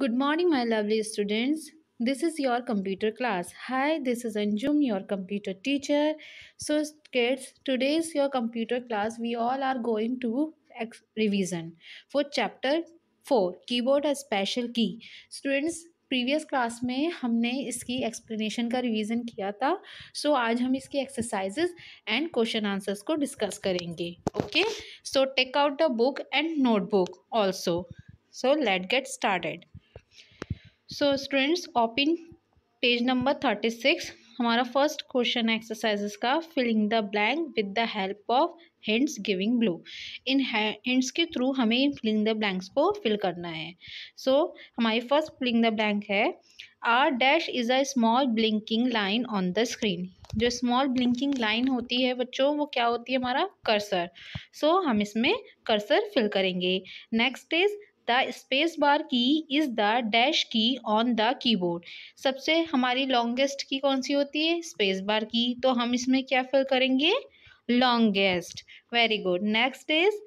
Good morning my lovely students this is your computer class hi this is Anjum your computer teacher so kids today is your computer class we all are going to एक्स revision for chapter four keyboard a special key students previous class में हमने इसकी explanation का revision किया था सो so आज हम इसकी एक्सरसाइज एंड क्वेश्चन आंसर्स को डिस्कस करेंगे okay so take out the book and notebook also so let get started. So students open page number thirty six हमारा फर्स्ट क्वेश्चन है एक्सरसाइजेस का filling the blank with the help of hints giving blue इन hints के through हमें filling the blanks को fill करना है so so, हमारी फर्स्ट फिलिंग द ब्लैंक है are dash is a small blinking line on the screen जो small blinking line होती है बच्चों वो क्या होती है हमारा कर्सर सो so, हम इसमें कर्सर फिल करेंगे next is the space bar key is the dash key on the keyboard सबसे हमारी लॉन्गेस्ट की कौन सी होती है स्पेस बार की तो हम इसमें क्या फिल करेंगे longest very good next is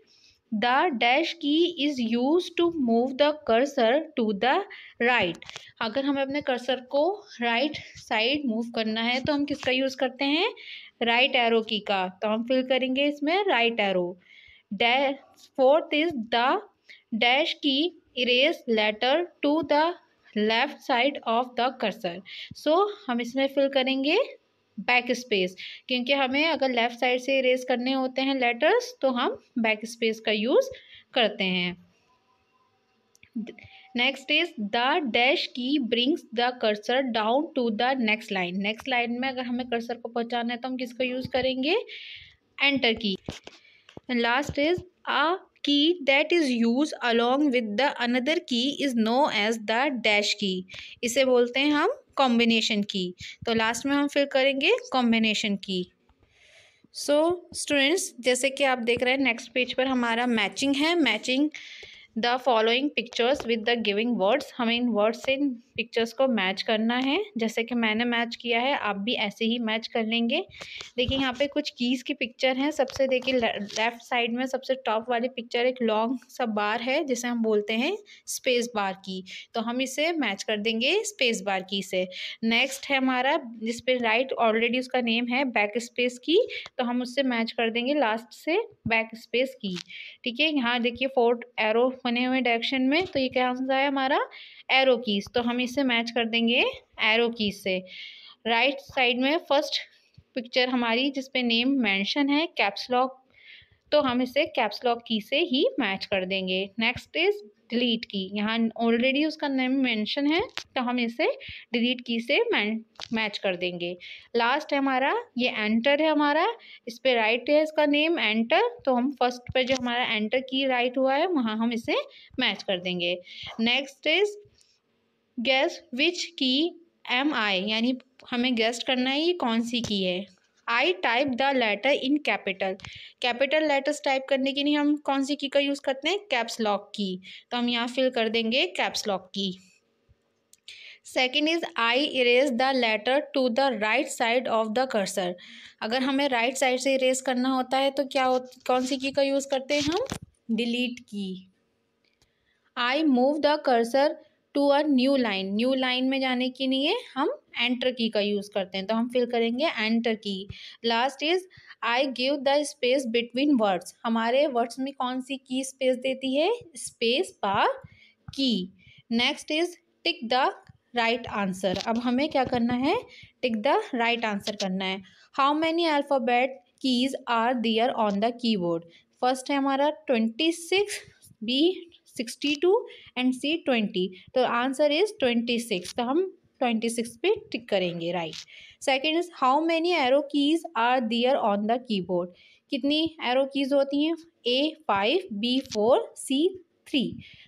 the dash key is use to move the cursor to the right अगर हमें अपने कर्सर को राइट साइड मूव करना है तो हम किसका यूज़ करते हैं राइट right एरो की का तो हम फिल करेंगे इसमें right arrow fourth is the dash key erase letter to the left side of the cursor so हम इसमें फिल करेंगे बैक स्पेस क्योंकि हमें अगर लेफ़्ट साइड से इरेज करने होते हैं लेटर्स तो हम बैक स्पेस का यूज़ करते हैं next is the dash key brings the cursor down to the next line next line में अगर हमें कर्सर को पहुंचाना है तो हम किसका यूज़ करेंगे एंटर की लास्ट इज आ key that is use along with the another key is no as the dash key इसे बोलते हैं हम कॉम्बिनेशन की तो लास्ट में हम फिर करेंगे कॉम्बिनेशन की सो स्टूडेंट्स जैसे कि आप देख रहे हैं नेक्स्ट पेज पर हमारा मैचिंग है matching the following pictures with the giving words हमें इन वर्ड्स से पिक्चर्स को मैच करना है जैसे कि मैंने मैच किया है आप भी ऐसे ही मैच कर लेंगे देखिए यहाँ पे कुछ कीज़ की पिक्चर हैं सबसे देखिए लेफ़्ट साइड में सबसे टॉप वाली पिक्चर एक लॉन्ग सा बार है जिसे हम बोलते हैं स्पेस बार की तो हम इसे मैच कर देंगे स्पेस बार की से नेक्स्ट है हमारा जिस राइट ऑलरेडी उसका नेम है बैक स्पेस की तो हम उससे मैच कर देंगे लास्ट से बैक स्पेस की ठीक है यहाँ देखिए फोर्ट एरो बने हुए डायरेक्शन में तो ये क्या होता है हमारा एरो कीज तो हम से मैच कर देंगे एरो कीज से राइट साइड में फर्स्ट पिक्चर हमारी जिसपे नेम मेंशन है कैप्सलॉक तो हम इसे कैप्सलॉक की से ही मैच कर देंगे नेक्स्ट इज डिलीट की यहाँ ऑलरेडी उसका नेम मेंशन है तो हम इसे डिलीट की से मैच कर देंगे लास्ट है हमारा ये एंटर है हमारा इस पर राइट है इसका नेम एंटर तो हम फर्स्ट पे जो हमारा एंटर की राइट हुआ है वहाँ हम इसे मैच कर देंगे नेक्स्ट इज गैस विच की एम आई यानी हमें गेस्ट करना है ये कौन सी की है I type the letter in capital capital letters type करने के लिए हम कौन सी की का यूज़ करते हैं कैप्स लॉक की तो हम यहाँ फिल कर देंगे caps lock key second is I erase the letter to the right side of the cursor अगर हमें राइट right साइड से इरेज करना होता है तो क्या हो कौन सी की का यूज़ करते हैं हम delete key I move the cursor to a new line new line में जाने के लिए हम एंटर की का यूज़ करते हैं तो हम फिल करेंगे enter key last is I give the space between words हमारे वर्ड्स में कौन सी की स्पेस देती है space bar key next is tick the right answer अब हमें क्या करना है टिक द राइट आंसर करना है how many alphabet keys are there on the keyboard first है हमारा twenty six B sixty two and C twenty तो आंसर इज़ ट्वेंटी सिक्स तो हम ट्वेंटी सिक्स पे टिक करेंगे right second is how many arrow keys are there on the keyboard कितनी arrow keys होती हैं A five B four C three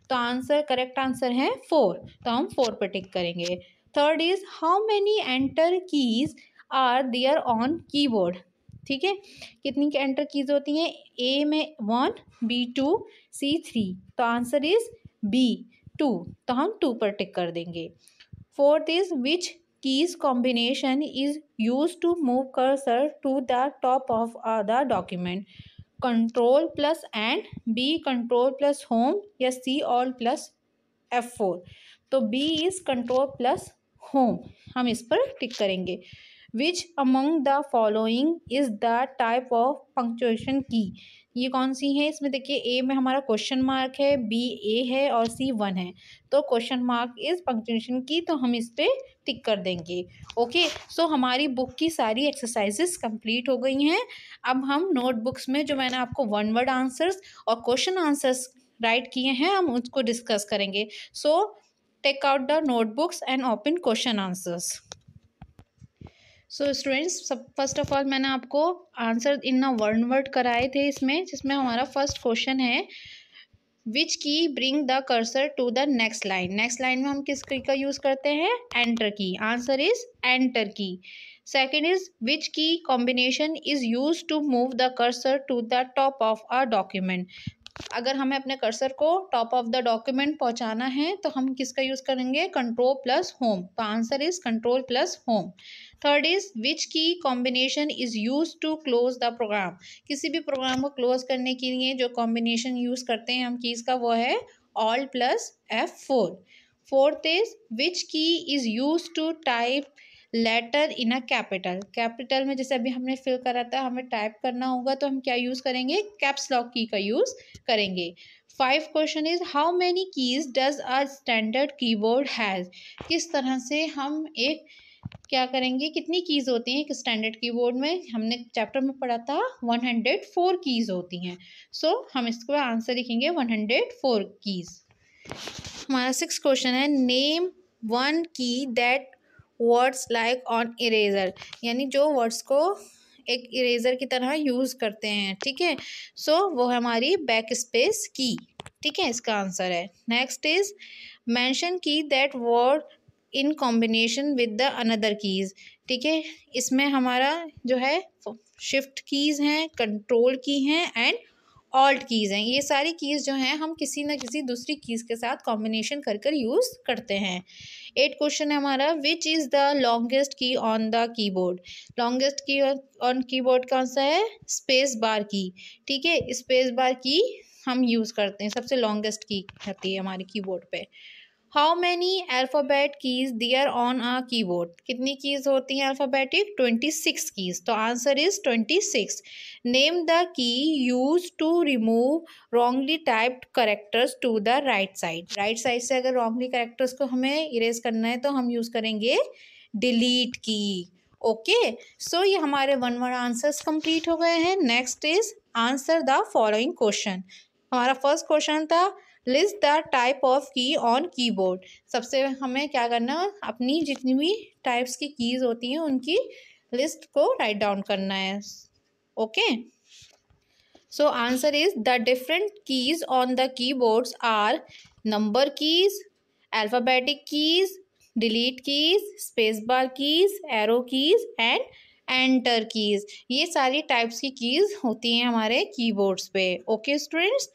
तो answer correct answer है फोर तो हम फोर पे टिक करेंगे third is how many enter keys are there on keyboard ठीक है कितनी के एंटर कीज होती हैं ए में one B two C three तो आंसर इज बी टू तो हम टू पर टिक कर देंगे fourth is which keys combination is use to move cursor to the top of the document control plus and B control plus home या C all plus F four तो B is control plus home हम इस पर tick करेंगे which among the following is the type of punctuation key ये कौन सी है इसमें देखिए ए में हमारा क्वेश्चन मार्क है बी ए है और सी वन है तो क्वेश्चन मार्क इज़ पंक्चुएशन की तो हम इस पर टिक कर देंगे ओके सो हमारी बुक की सारी एक्सरसाइजेस कंप्लीट हो गई हैं अब हम नोटबुक्स में जो मैंने आपको वन वर्ड आंसर्स और क्वेश्चन आंसर्स राइट किए हैं हम उसको डिस्कस करेंगे so take out the notebooks and open question answers so students सब फर्स्ट ऑफ ऑल मैंने आपको आंसर इन न वर्ड वर्ड कराए थे इसमें जिसमें हमारा फर्स्ट क्वेश्चन है which key bring the cursor to the next line next line में हम किस की का यूज़ करते हैं enter key answer is enter key second is which key combination is use to move the cursor to the top of a document अगर हमें अपने कर्सर को टॉप ऑफ द डॉक्यूमेंट पहुंचाना है तो हम किसका यूज़ करेंगे कंट्रोल प्लस होम तो answer is control plus home third is which key combination is use to close the program किसी भी प्रोग्राम को क्लोज करने के लिए जो कॉम्बिनेशन यूज़ करते हैं हम कीज़ का वो है all plus F four fourth is which key is use to type letter in a capital capital में जैसे अभी हमने फिल करा था हमें टाइप करना होगा तो हम क्या यूज़ करेंगे कैप्स लॉक की का यूज़ करेंगे five question is how many keys does a standard keyboard has किस तरह से हम एक क्या करेंगे कितनी कीज़ होती हैं एक स्टैंडर्ड कीबोर्ड में हमने चैप्टर में पढ़ा था वन हंड्रेड फोर कीज़ होती हैं सो so, हम इसको आंसर लिखेंगे वन हंड्रेड फोर कीज़ हमारा सिक्स क्वेश्चन है name one key that words like on eraser यानी जो वर्ड्स को एक इरेज़र की तरह यूज़ करते हैं ठीक है सो वो हमारी बैक स्पेस की ठीक है इसका आंसर है next is mention key that word in combination with the another keys ठीक है इसमें हमारा जो है शिफ्ट कीज़ हैं कंट्रोल की हैं एंड ऑल्ट कीज़ हैं ये सारी कीज़ जो हैं हम किसी ना किसी दूसरी कीज़ के साथ कॉम्बिनेशन कर कर यूज़ करते हैं एट क्वेश्चन है हमारा which is the longest key on the keyboard longest key on keyboard कौन सा है स्पेस बार की ठीक है स्पेस बार की हम यूज़ करते हैं सबसे लॉन्गेस्ट की रहती है हमारे कीबोर्ड पे how many alphabet keys there on key keyboard कितनी कीज़ होती हैं अल्फ़ाबेटिक ट्वेंटी सिक्स कीज़ तो answer is twenty six name the key use to remove wrongly typed characters to the right side right side से अगर wrongly characters को हमें erase करना है तो हम यूज़ करेंगे डिलीट की ओके सो ये हमारे वन वन आंसर्स कंप्लीट हो गए हैं next is answer the following question हमारा फर्स्ट क्वेश्चन था list the type of key on keyboard सबसे हमें क्या करना अपनी जितनी भी टाइप्स की कीज़ होती हैं उनकी लिस्ट को राइट डाउन करना है okay so answer is the different keys on the keyboards are number keys alphabetic keys delete keys space bar keys arrow keys and enter keys ये सारी टाइप्स की कीज़ होती हैं हमारे कीबोर्ड्स पे okay students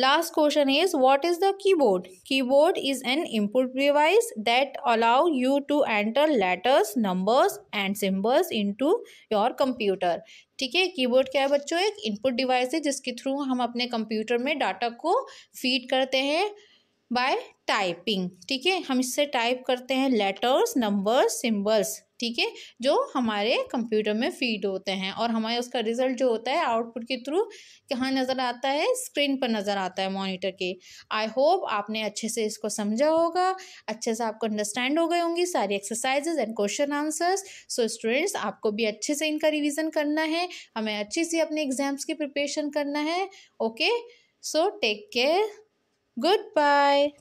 last question is what is the keyboard board is an input device that allow you to enter letters numbers and symbols into your computer ठीक है keyboard क्या है बच्चों एक इनपुट डिवाइस है जिसके through हम अपने कंप्यूटर में डाटा को फीड करते हैं बाय टाइपिंग ठीक है हम इससे टाइप करते हैं लेटर्स नंबर्स सिंबल्स ठीक है जो हमारे कंप्यूटर में फीड होते हैं और हमारे उसका रिजल्ट जो होता है आउटपुट के थ्रू कहाँ नज़र आता है स्क्रीन पर नज़र आता है मॉनिटर के आई होप आपने अच्छे से इसको समझा होगा अच्छे से आपको अंडरस्टैंड हो गए होंगे सारी exercises and question answers so students आपको भी अच्छे से इनका रिविज़न करना है हमें अच्छे से अपने एग्ज़ाम्स की प्रिपरेशन करना है okay so take care Goodbye